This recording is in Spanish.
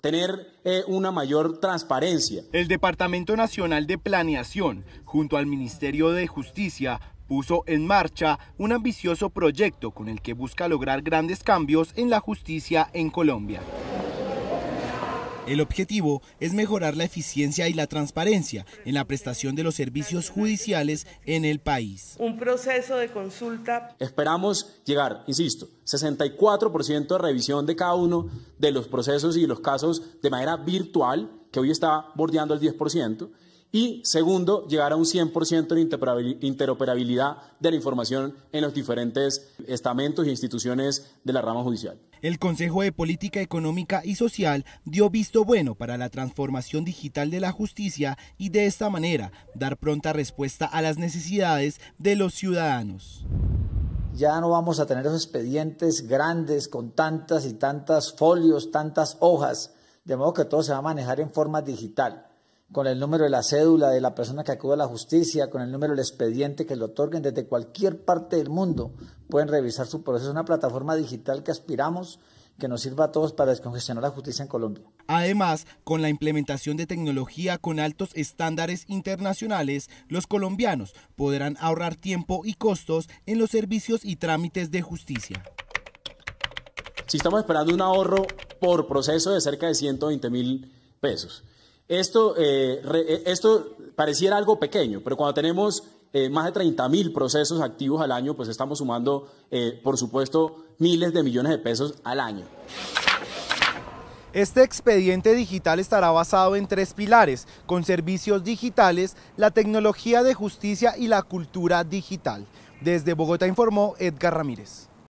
tener eh, una mayor transparencia. El Departamento Nacional de Planeación, junto al Ministerio de Justicia, puso en marcha un ambicioso proyecto con el que busca lograr grandes cambios en la justicia en Colombia. El objetivo es mejorar la eficiencia y la transparencia en la prestación de los servicios judiciales en el país. Un proceso de consulta. Esperamos llegar, insisto, 64% de revisión de cada uno de los procesos y los casos de manera virtual, que hoy está bordeando el 10%, y segundo, llegar a un 100% de interoperabilidad de la información en los diferentes estamentos e instituciones de la rama judicial. El Consejo de Política Económica y Social dio visto bueno para la transformación digital de la justicia y de esta manera dar pronta respuesta a las necesidades de los ciudadanos. Ya no vamos a tener esos expedientes grandes con tantas y tantas folios, tantas hojas, de modo que todo se va a manejar en forma digital con el número de la cédula de la persona que acude a la justicia, con el número del expediente que le otorguen desde cualquier parte del mundo. Pueden revisar su proceso. Es una plataforma digital que aspiramos que nos sirva a todos para descongestionar la justicia en Colombia. Además, con la implementación de tecnología con altos estándares internacionales, los colombianos podrán ahorrar tiempo y costos en los servicios y trámites de justicia. Si estamos esperando un ahorro por proceso de cerca de 120 mil pesos, esto, eh, eh, esto pareciera algo pequeño, pero cuando tenemos eh, más de 30 procesos activos al año, pues estamos sumando, por supuesto, miles de millones de pesos al año. Este expediente digital estará basado en tres pilares, con servicios digitales, la tecnología de justicia y la cultura digital. Desde Bogotá informó Edgar Ramírez.